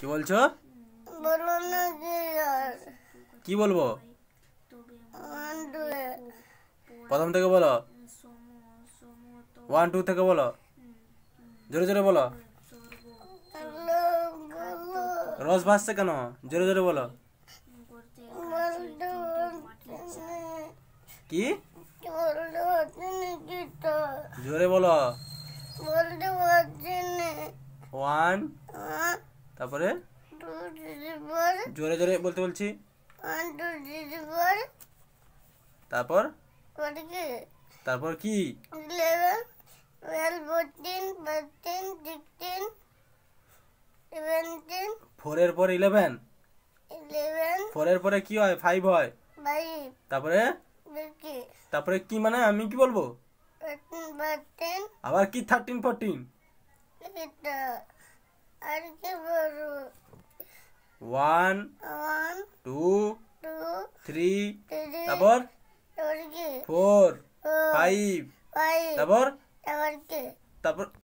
কি বলছো বলো না কি বলবো প্রথম থেকে বলো ওয়ান টু থেকে বলো জোরে জোরে বলো রস ভাসছে কেন জোরে জোরে বলো কি জোরে বলো ওয়ান তারপরে জোরে জোরে বলতে বলছি তারপর তারপর কি ফোরের পর ইলেভেন ইলেভেন ফোরের পরে কি হয় ফাইভ হয় তারপরে তারপরে কি মানে আমি কি বলবো আবার কি thirteen fourteen One, One two, two, three, three tabor, four, four, five, five, tabor, tabor, tabor.